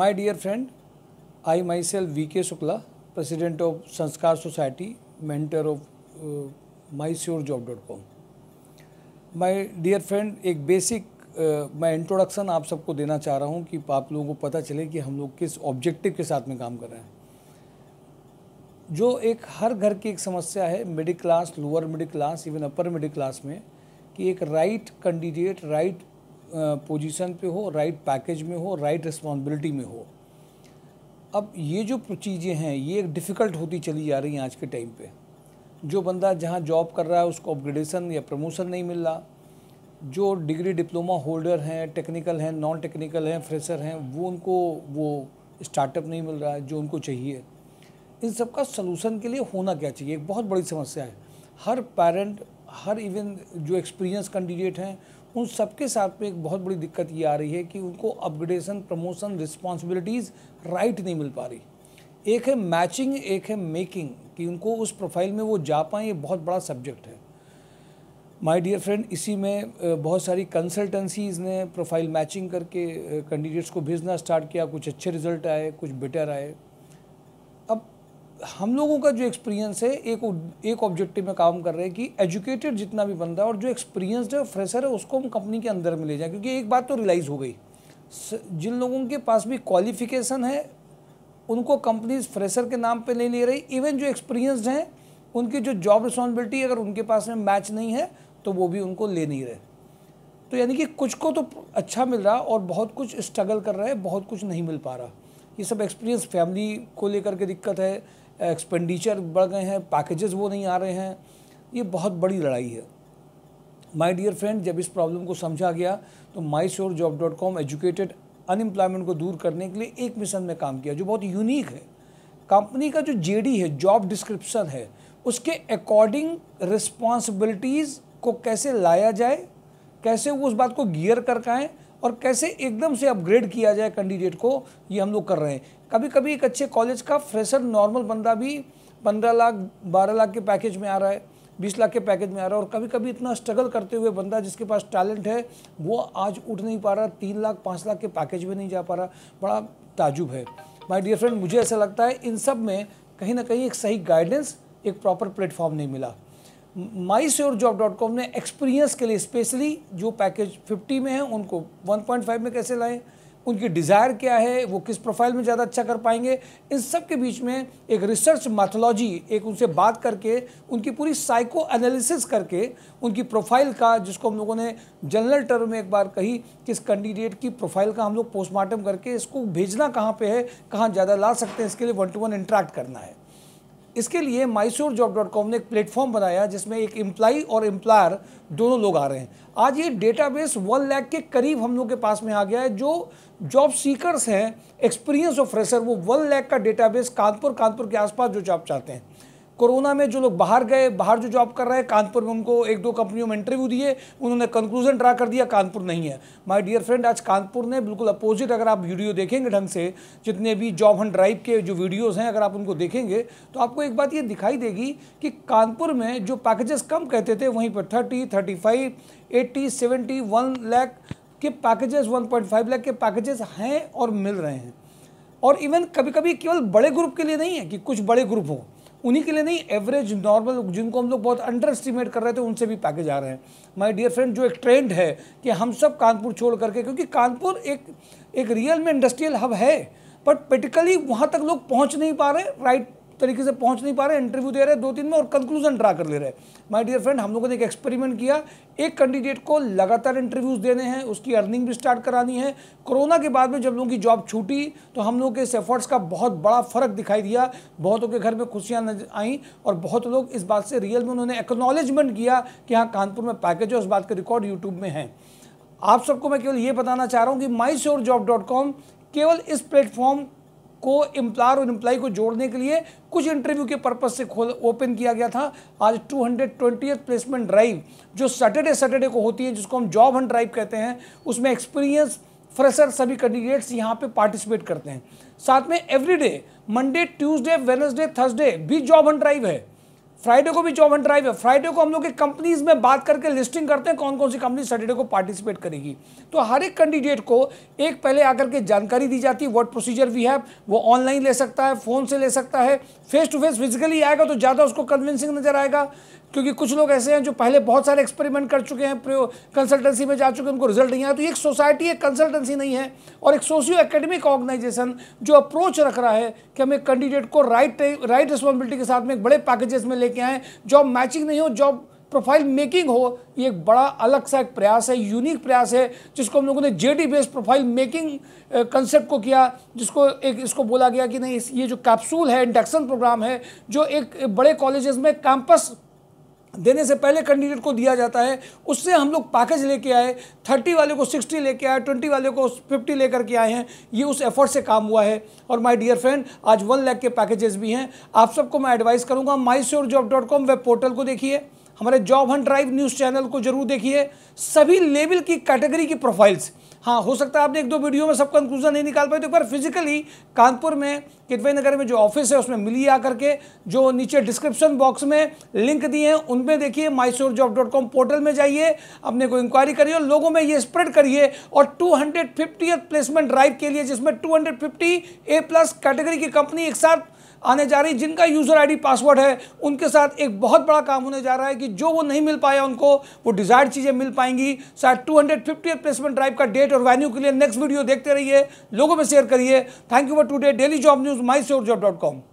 my dear friend I self V K Shukla myself of Sanskar society mentor of my sure job dot com my dear friend एक basic uh, मैं introduction आप सबको देना चाह रहा हूँ कि आप लोगों को पता चले कि हम लोग किस ऑब्जेक्टिव के साथ में काम कर रहे हैं जो एक हर घर की एक समस्या है middle class lower middle class even upper middle class में कि एक राइट कैंडिडेट राइट पोजीशन पे हो राइट पैकेज में हो राइट रिस्पॉन्सिबिलिटी में हो अब ये जो चीज़ें हैं ये डिफ़िकल्ट होती चली जा रही हैं आज के टाइम पे जो बंदा जहाँ जॉब कर रहा है उसको अपग्रेडेशन या प्रमोशन नहीं मिल रहा जो डिग्री डिप्लोमा होल्डर हैं टेक्निकल हैं नॉन टेक्निकल हैं फ्रेशर हैं वो उनको वो स्टार्टअप नहीं मिल रहा है जो उनको चाहिए इन सब का सलूशन के लिए होना क्या चाहिए एक बहुत बड़ी समस्या है हर पेरेंट हर इवन जो एक्सपीरियंस कैंडिडेट हैं उन सबके साथ में एक बहुत बड़ी दिक्कत ये आ रही है कि उनको अपग्रेडेशन प्रमोशन रिस्पॉन्सिबिलिटीज़ राइट नहीं मिल पा रही एक है मैचिंग एक है मेकिंग कि उनको उस प्रोफाइल में वो जा पाएँ ये बहुत बड़ा सब्जेक्ट है माय डियर फ्रेंड इसी में बहुत सारी कंसल्टेंसीज ने प्रोफाइल मैचिंग करके कैंडिडेट्स को भेजना स्टार्ट किया कुछ अच्छे रिजल्ट आए कुछ बेटर आए हम लोगों का जो एक्सपीरियंस है एक एक ऑब्जेक्टिव में काम कर रहे हैं कि एजुकेटेड जितना भी बंदा और जो एक्सपीरियंसड है फ्रेशर है उसको हम कंपनी के अंदर में ले जाएं क्योंकि एक बात तो रियलाइज़ हो गई जिन लोगों के पास भी क्वालिफिकेशन है उनको कंपनीज फ्रेशर के नाम पर नहीं ले रही इवन जो एक्सपीरियंसड हैं उनकी जो जॉब रिस्पॉन्सिबिलिटी अगर उनके पास में मैच नहीं है तो वो भी उनको ले नहीं रहे तो यानी कि कुछ को तो अच्छा मिल रहा और बहुत कुछ स्ट्रगल कर रहा है बहुत कुछ नहीं मिल पा रहा ये सब एक्सपीरियंस फैमिली को लेकर के दिक्कत है एक्सपेंडिचर बढ़ गए हैं पैकेजेस वो नहीं आ रहे हैं ये बहुत बड़ी लड़ाई है माय डियर फ्रेंड जब इस प्रॉब्लम को समझा गया तो my sure job dot com educated unemployment को दूर करने के लिए एक मिशन में काम किया जो बहुत यूनिक है कंपनी का जो जेडी है जॉब डिस्क्रिप्शन है उसके अकॉर्डिंग रिस्पॉन्सिबिलिटीज़ को कैसे लाया जाए कैसे वो उस बात को गियर कर आएँ और कैसे एकदम से अपग्रेड किया जाए कैंडिडेट को ये हम लोग कर रहे हैं कभी कभी एक अच्छे कॉलेज का फ्रेशर नॉर्मल बंदा भी पंद्रह लाख बारह लाख के पैकेज में आ रहा है बीस लाख के पैकेज में आ रहा है और कभी कभी इतना स्ट्रगल करते हुए बंदा जिसके पास टैलेंट है वो आज उठ नहीं पा रहा तीन लाख पाँच लाख के पैकेज में नहीं जा पा रहा बड़ा ताजुब है माय डियर फ्रेंड मुझे ऐसा लगता है इन सब में कहीं ना कहीं एक सही गाइडेंस एक प्रॉपर प्लेटफॉर्म नहीं मिला my sure job dot com ने एक्सपीरियंस के लिए स्पेशली जो पैकेज 50 में है उनको 1.5 में कैसे लाएं उनकी डिज़ायर क्या है वो किस प्रोफाइल में ज़्यादा अच्छा कर पाएंगे इन सब के बीच में एक रिसर्च मैथोलॉजी एक उनसे बात करके उनकी पूरी साइको एनालिसिस करके उनकी प्रोफाइल का जिसको हम लोगों ने जनरल टर्म में एक बार कही कि इस कैंडिडेट की प्रोफाइल का हम लोग पोस्टमार्टम करके इसको भेजना कहाँ पे है कहाँ ज़्यादा ला सकते हैं इसके लिए वन टू वन इंट्रैक्ट करना है इसके लिए माइसोर जॉब डॉट कॉम ने एक प्लेटफॉर्म बनाया जिसमें एक एम्प्लाई और एम्प्लायर दोनों लोग आ रहे हैं आज ये डेटाबेस वन लैख के करीब हम लोग के पास में आ गया है जो जॉब सीकर्स हैं एक्सपीरियंस ऑफ फ्रेशर वो वन लैख का डेटाबेस कानपुर कानपुर के आसपास जो जॉब चाहते हैं कोरोना में जो लोग बाहर गए बाहर जो जॉब कर रहे हैं कानपुर में उनको एक दो कंपनियों में इंटरव्यू दिए उन्होंने कंक्लूजन ड्रा कर दिया कानपुर नहीं है माय डियर फ्रेंड आज कानपुर ने बिल्कुल अपोजिट अगर आप वीडियो देखेंगे ढंग से जितने भी जॉब हंड ड्राइव के जो वीडियोज़ हैं अगर आप उनको देखेंगे तो आपको एक बात ये दिखाई देगी कि कानपुर में जो पैकेजेस कम कहते थे वहीं पर thirty thirty five eighty seventy one lakh के packages one point five lakh के पैकेजेस हैं और मिल रहे हैं और इवन कभी कभी केवल बड़े ग्रुप के लिए नहीं है कि कुछ बड़े ग्रुप हों उन्हीं के लिए नहीं एवरेज नॉर्मल जिनको हम लोग बहुत अंडर एस्टिमेट कर रहे थे उनसे भी पैकेज आ रहे हैं माय डियर फ्रेंड जो एक ट्रेंड है कि हम सब कानपुर छोड़ करके क्योंकि कानपुर एक एक रियल में इंडस्ट्रियल हब है बट पर्टिकली वहाँ तक लोग पहुँच नहीं पा रहे राइट तरीके से पहुंच नहीं पा रहे इंटरव्यू दे रहे दो तीन में और कंक्लूजन ड्रा कर ले रहे माय डियर फ्रेंड हम लोगों ने एक एक्सपेरिमेंट किया एक कैंडिडेट को लगातार इंटरव्यूज देने हैं उसकी अर्निंग भी स्टार्ट करानी है कोरोना के बाद में जब लोगों की जॉब छूटी तो हम लोग के इस एफर्ट्स का बहुत बड़ा फर्क दिखाई दिया बहुतों के घर में खुशियाँ नजर आई और बहुत लोग इस बात से रियल में उन्होंने एक्नॉलेजमेंट किया कि हाँ कानपुर में पैकेज है उस बात के रिकॉर्ड यूट्यूब में है आप सबको मैं केवल ये बताना चाह रहा हूँ कि my sure job dot com केवल इस प्लेटफॉर्म को एम्प्लॉर और एम्प्लाई को जोड़ने के लिए कुछ इंटरव्यू के पर्पज़ से खोल ओपन किया गया था आज टू हंड्रेड प्लेसमेंट ड्राइव जो सैटरडे सैटरडे को होती है जिसको हम जॉब हंड ड्राइव कहते हैं उसमें एक्सपीरियंस फ्रेशर सभी कैंडिडेट्स यहाँ पे पार्टिसिपेट करते हैं साथ में everyday Monday Tuesday Wednesday Thursday भी जॉब हंड ड्राइव है फ्राइडे को भी जॉब एंड ड्राइव है फ्राइडे को हम लोग एक कंपनीज में बात करके लिस्टिंग करते हैं कौन कौन सी कंपनी सैटरडे को पार्टिसिपेट करेगी तो हर एक कैंडिडेट को एक पहले आकर के जानकारी दी जाती है व्हाट प्रोसीजर वी हैव वो ऑनलाइन ले सकता है फ़ोन से ले सकता है फेस टू फेस फिजिकली आएगा तो ज़्यादा उसको कन्विंसिंग नजर आएगा क्योंकि कुछ लोग ऐसे हैं जो पहले बहुत सारे एक्सपेरिमेंट कर चुके हैं प्रयोग कंसल्टेंसी में जा चुके हैं उनको रिजल्ट नहीं आया तो ये एक सोसाइटी एक कंसल्टेंसी नहीं है और एक सोशियो एकेडमिक ऑर्गेनाइजेशन जो अप्रोच रख रहा है कि हम एक कैंडिडेट को राइट राइट रिस्पॉन्सिबिलिटी के साथ में एक बड़े पैकेजेस में लेके आएँ जॉब मैचिंग नहीं हो जॉब प्रोफाइल मेकिंग हो ये एक बड़ा अलग सा एक प्रयास है यूनिक प्रयास है जिसको हम लोगों ने J D based profile making concept को किया जिसको एक इसको बोला गया कि नहीं ये जो कैप्सूल है इंडक्शन प्रोग्राम है जो एक बड़े कॉलेजेस में कैंपस देने से पहले कैंडिडेट को दिया जाता है उससे हम लोग पैकेज लेके आए थर्टी वाले को सिक्सटी लेके आए ट्वेंटी वाले को फिफ्टी लेकर के आए हैं ये उस एफर्ट से काम हुआ है और माय डियर फ्रेंड आज वन लैख के पैकेजेस भी हैं आप सबको मैं एडवाइस करूँगा माई वेब पोर्टल को देखिए हमारे job hunt drive news channel को जरूर देखिए सभी लेवल की कैटेगरी की प्रोफाइल्स हाँ हो सकता है आपने एक दो वीडियो में सब कंक्लूजन नहीं निकाल पाए तो एक बार फिजिकली कानपुर में किटवाई नगर में जो ऑफिस है उसमें मिलिए आकर के जो नीचे डिस्क्रिप्शन बॉक्स में लिंक दिए हैं उनमें देखिए my sure job dot com portal में जाइए अपने को इंक्वायरी करिए और लोगों में ये स्प्रेड करिए और टू हंड्रेड प्लेसमेंट ड्राइव के लिए जिसमें टू ए प्लस कैटेगरी की कंपनी एक साथ आने जा रही जिनका यूज़र आईडी पासवर्ड है उनके साथ एक बहुत बड़ा काम होने जा रहा है कि जो वो नहीं मिल पाया उनको वो डिज़ायर्ड चीज़ें मिल पाएंगी शायद टू हंड्रेड प्लेसमेंट ड्राइव का डेट और वैन्यू के लिए नेक्स्ट वीडियो देखते रहिए लोगों में शेयर करिए thank you for today daily job news my sure job dot com